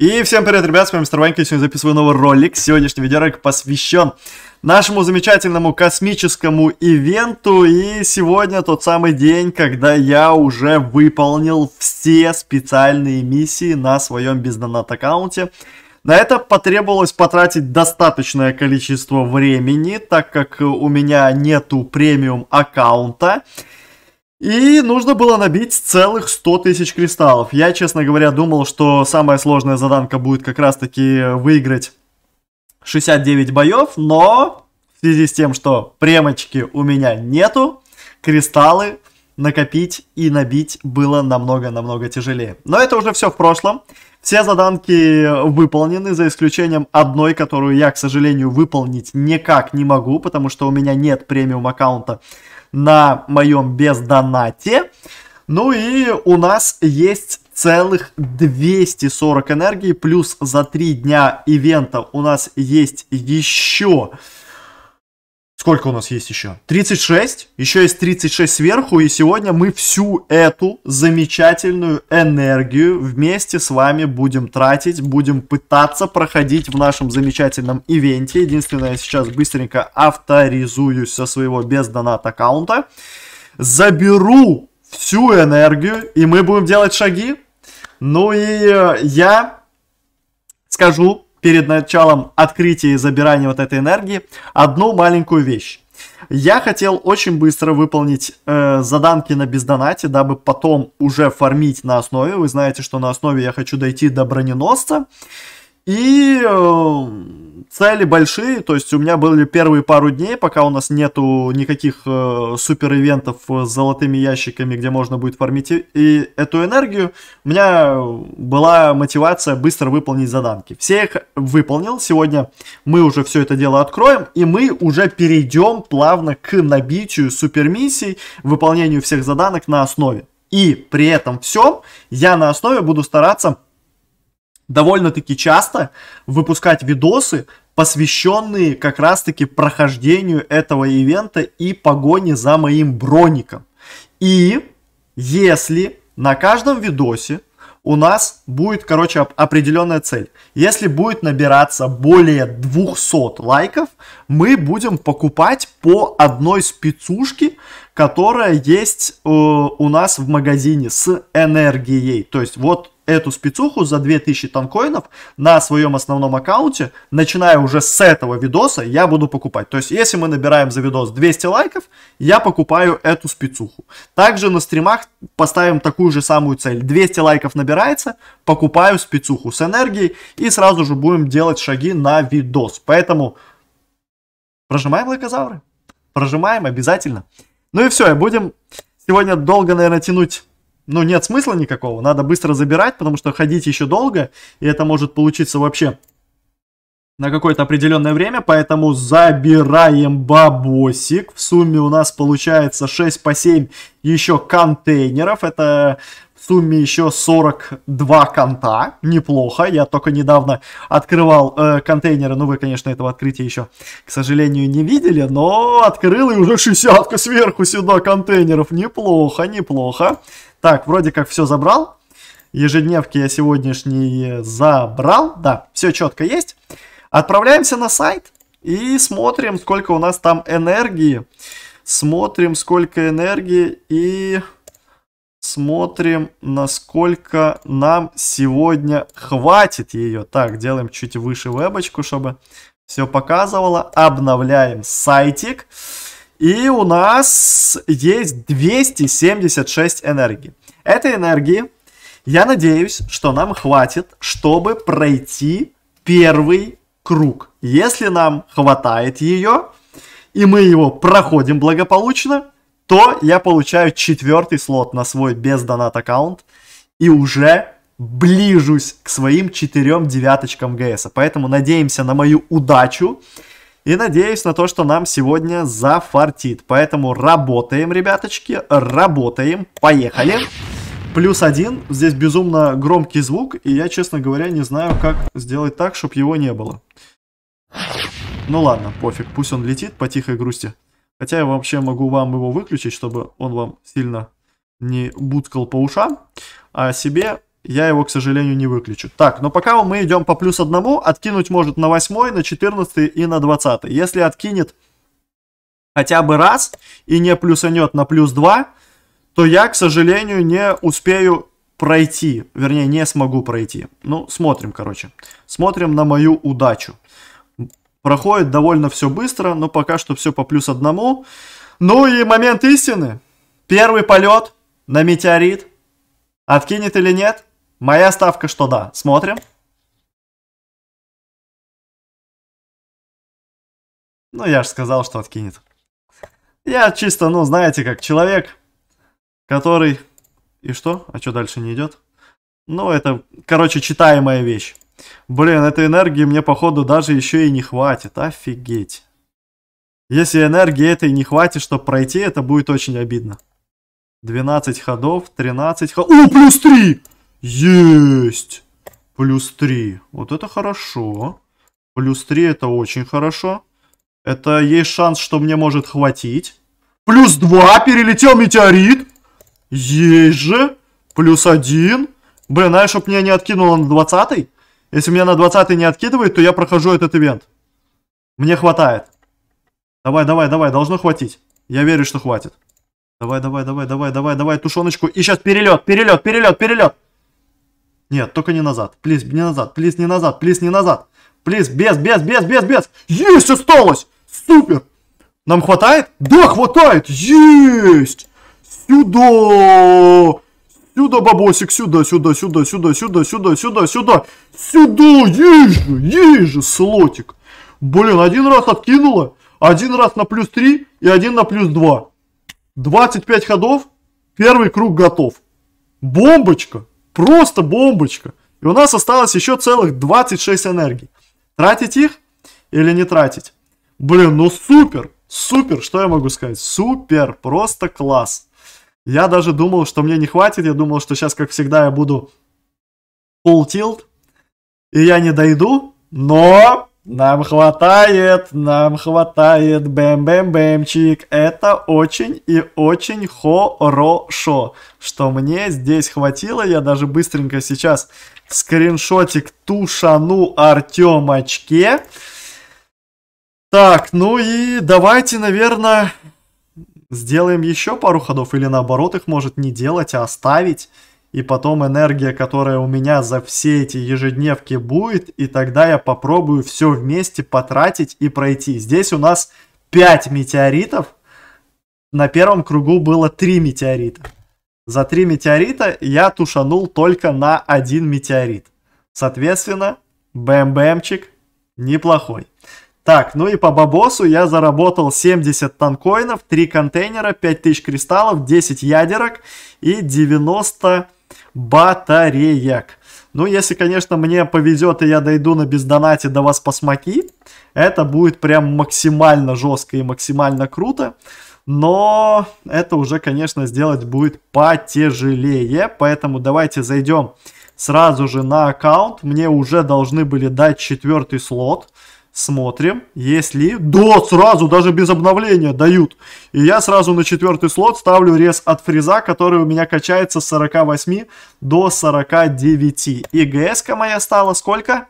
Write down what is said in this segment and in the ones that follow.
И всем привет, ребят, с вами Мистер Ванька, сегодня записываю новый ролик. Сегодняшний видеоролик посвящен нашему замечательному космическому ивенту, и сегодня тот самый день, когда я уже выполнил все специальные миссии на своем бездонат аккаунте. На это потребовалось потратить достаточное количество времени, так как у меня нету премиум аккаунта. И нужно было набить целых 100 тысяч кристаллов. Я, честно говоря, думал, что самая сложная заданка будет как раз-таки выиграть 69 боев, но в связи с тем, что премочки у меня нету, кристаллы накопить и набить было намного-намного тяжелее. Но это уже все в прошлом. Все заданки выполнены, за исключением одной, которую я, к сожалению, выполнить никак не могу, потому что у меня нет премиум аккаунта на моем бездонате. Ну и у нас есть целых 240 энергии, плюс за 3 дня ивента у нас есть еще Сколько у нас есть еще? 36. Еще есть 36 сверху. И сегодня мы всю эту замечательную энергию вместе с вами будем тратить. Будем пытаться проходить в нашем замечательном ивенте. Единственное, я сейчас быстренько авторизуюсь со своего без донат аккаунта. Заберу всю энергию. И мы будем делать шаги. Ну и э, я скажу перед началом открытия и забирания вот этой энергии одну маленькую вещь. Я хотел очень быстро выполнить э, заданки на бездонате, дабы потом уже фармить на основе. Вы знаете, что на основе я хочу дойти до броненосца. И эм, цели большие, то есть у меня были первые пару дней, пока у нас нету никаких э, супер ивентов с золотыми ящиками, где можно будет фармить и, и эту энергию, у меня была мотивация быстро выполнить заданки. Все их выполнил, сегодня мы уже все это дело откроем, и мы уже перейдем плавно к набитию супер миссий, выполнению всех заданок на основе. И при этом всем я на основе буду стараться довольно-таки часто выпускать видосы, посвященные как раз-таки прохождению этого ивента и погоне за моим броником. И если на каждом видосе у нас будет, короче, определенная цель. Если будет набираться более 200 лайков, мы будем покупать по одной спецушке, которая есть э, у нас в магазине с энергией. То есть вот эту спецуху за 2000 танкоинов на своем основном аккаунте, начиная уже с этого видоса, я буду покупать. То есть, если мы набираем за видос 200 лайков, я покупаю эту спецуху. Также на стримах поставим такую же самую цель. 200 лайков набирается, покупаю спецуху с энергией и сразу же будем делать шаги на видос. Поэтому прожимаем лайкозавры. Прожимаем обязательно. Ну и все, и будем сегодня долго, наверное, тянуть ну, нет смысла никакого. Надо быстро забирать, потому что ходить еще долго, и это может получиться вообще на какое-то определенное время, поэтому забираем бабосик. В сумме у нас получается 6 по 7 еще контейнеров. Это в сумме еще 42 конта. Неплохо. Я только недавно открывал э, контейнеры. Ну, вы, конечно, этого открытия еще, к сожалению, не видели. Но открыл и уже 60 сверху сюда контейнеров. Неплохо, неплохо. Так, вроде как все забрал. Ежедневки я сегодняшние забрал. Да, все четко есть. Отправляемся на сайт и смотрим, сколько у нас там энергии. Смотрим, сколько энергии и смотрим, насколько нам сегодня хватит ее. Так, делаем чуть выше вебочку, чтобы все показывало. Обновляем сайтик. И у нас есть 276 энергии. Этой энергии, я надеюсь, что нам хватит, чтобы пройти первый круг. Если нам хватает ее, и мы его проходим благополучно, то я получаю четвертый слот на свой без донат аккаунт и уже ближусь к своим четырем девяточкам ГС. Поэтому надеемся на мою удачу и надеюсь на то, что нам сегодня зафартит. Поэтому работаем, ребяточки, работаем, поехали. Плюс один, здесь безумно громкий звук, и я, честно говоря, не знаю, как сделать так, чтобы его не было. Ну ладно, пофиг, пусть он летит по тихой грусти. Хотя я вообще могу вам его выключить, чтобы он вам сильно не буткал по ушам. А себе я его, к сожалению, не выключу. Так, но пока мы идем по плюс одному, откинуть может на 8, на 14 и на 20. Если откинет хотя бы раз и не плюсанет на плюс 2, то я, к сожалению, не успею пройти. Вернее, не смогу пройти. Ну, смотрим, короче. Смотрим на мою удачу. Проходит довольно все быстро, но пока что все по плюс одному. Ну и момент истины. Первый полет на метеорит. Откинет или нет? Моя ставка, что да. Смотрим. Ну, я же сказал, что откинет. Я чисто, ну, знаете, как человек, который... И что? А что дальше не идет? Ну, это, короче, читаемая вещь. Блин, этой энергии мне, походу, даже еще и не хватит. Офигеть. Если энергии этой не хватит, чтобы пройти, это будет очень обидно. 12 ходов, 13 ходов. О, плюс 3! Есть! Плюс 3. Вот это хорошо. Плюс 3 это очень хорошо. Это есть шанс, что мне может хватить. Плюс 2, перелетел метеорит. Есть же. Плюс 1. Блин, знаешь, чтоб меня не откинуло на 20 -й? Если меня на 20 не откидывает, то я прохожу этот ивент. Мне хватает. Давай, давай, давай, должно хватить. Я верю, что хватит. Давай, давай, давай, давай, давай, давай, тушеночку. И сейчас перелет, перелет, перелет, перелет. Нет, только не назад. Плиз, не назад, плиз, не назад, плиз, не назад. Плиз, без, без, без, без, без. Есть, осталось. Супер. Нам хватает? Да, хватает. Есть. Сюда. Сюда, бабосик, сюда, сюда, сюда, сюда, сюда, сюда, сюда, сюда. Сюда, ежу, ежу, слотик. Блин, один раз откинула, один раз на плюс 3 и один на плюс 2. 25 ходов, первый круг готов. Бомбочка, просто бомбочка. И у нас осталось еще целых 26 энергий. Тратить их или не тратить? Блин, ну супер, супер, что я могу сказать? Супер, просто класс. Я даже думал, что мне не хватит. Я думал, что сейчас, как всегда, я буду full tilt. И я не дойду. Но нам хватает, нам хватает, бэм-бэм-бэмчик. Это очень и очень хорошо, что мне здесь хватило. Я даже быстренько сейчас скриншотик тушану Артемочке. Так, ну и давайте, наверное, Сделаем еще пару ходов или наоборот их может не делать, а оставить. И потом энергия, которая у меня за все эти ежедневки будет, и тогда я попробую все вместе потратить и пройти. Здесь у нас 5 метеоритов. На первом кругу было 3 метеорита. За 3 метеорита я тушанул только на один метеорит. Соответственно, бэм-бэмчик неплохой. Так, ну и по бабосу я заработал 70 танкоинов, 3 контейнера, 5000 кристаллов, 10 ядерок и 90 батареек. Ну, если, конечно, мне повезет и я дойду на бездонате до вас посмоки, это будет прям максимально жестко и максимально круто. Но это уже, конечно, сделать будет потяжелее. Поэтому давайте зайдем сразу же на аккаунт. Мне уже должны были дать четвертый слот. Смотрим, есть ли Да, сразу, даже без обновления дают. И я сразу на четвертый слот ставлю рез от фреза, который у меня качается с 48 до 49. И ГС-ка моя стала сколько?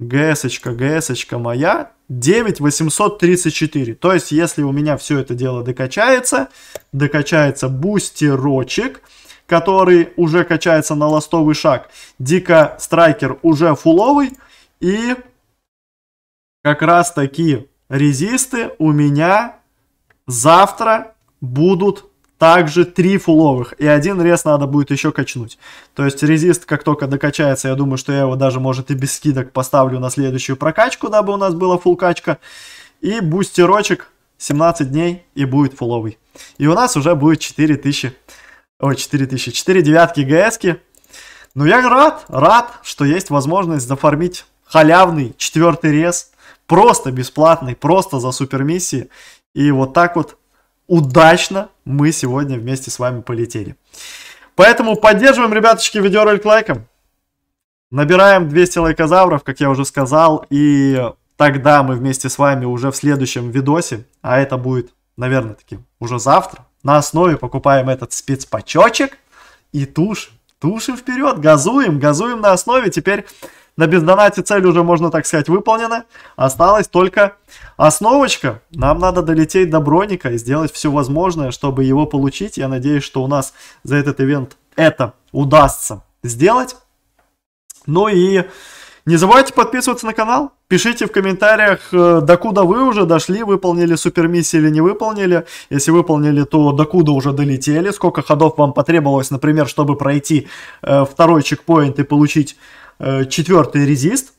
ГС-очка, ГС-очка моя 9834. То есть, если у меня все это дело докачается, докачается бустерочек, который уже качается на ластовый шаг, Дика Страйкер уже фуловый, и как раз таки резисты у меня завтра будут также три фуловых. И один рез надо будет еще качнуть. То есть резист как только докачается, я думаю, что я его даже может и без скидок поставлю на следующую прокачку, дабы у нас была фул качка. И бустерочек 17 дней и будет фуловый. И у нас уже будет 4000, о, 4000, 4 девятки ГСки. Но ну, я рад, рад, что есть возможность зафармить халявный четвертый рез просто бесплатный, просто за супер миссии. И вот так вот удачно мы сегодня вместе с вами полетели. Поэтому поддерживаем, ребяточки, видеоролик лайком. Набираем 200 лайкозавров, как я уже сказал, и тогда мы вместе с вами уже в следующем видосе, а это будет, наверное, таки уже завтра, на основе покупаем этот спецпачочек и тушим. Тушим вперед, газуем, газуем на основе. Теперь на бездонате цель уже, можно так сказать, выполнена. Осталась только основочка. Нам надо долететь до Броника и сделать все возможное, чтобы его получить. Я надеюсь, что у нас за этот ивент это удастся сделать. Ну и не забывайте подписываться на канал. Пишите в комментариях, э, докуда вы уже дошли, выполнили супермиссии или не выполнили. Если выполнили, то докуда уже долетели, сколько ходов вам потребовалось, например, чтобы пройти э, второй чекпоинт и получить Э, четвертый резист.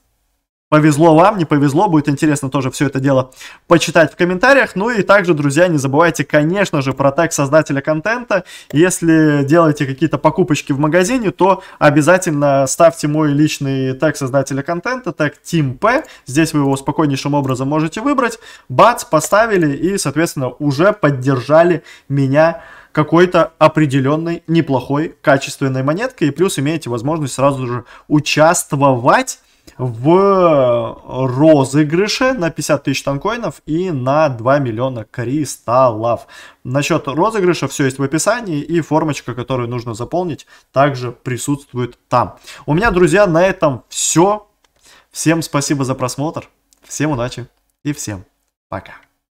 Повезло вам, не повезло, будет интересно тоже все это дело почитать в комментариях. Ну и также, друзья, не забывайте, конечно же, про тег создателя контента. Если делаете какие-то покупочки в магазине, то обязательно ставьте мой личный тег создателя контента, тег TeamP. Здесь вы его спокойнейшим образом можете выбрать. Бац, поставили и, соответственно, уже поддержали меня какой-то определенной неплохой качественной монеткой, и плюс имеете возможность сразу же участвовать в розыгрыше на 50 тысяч танкоинов и на 2 миллиона кристаллов. Насчет розыгрыша все есть в описании и формочка, которую нужно заполнить, также присутствует там. У меня, друзья, на этом все. Всем спасибо за просмотр, всем удачи и всем пока.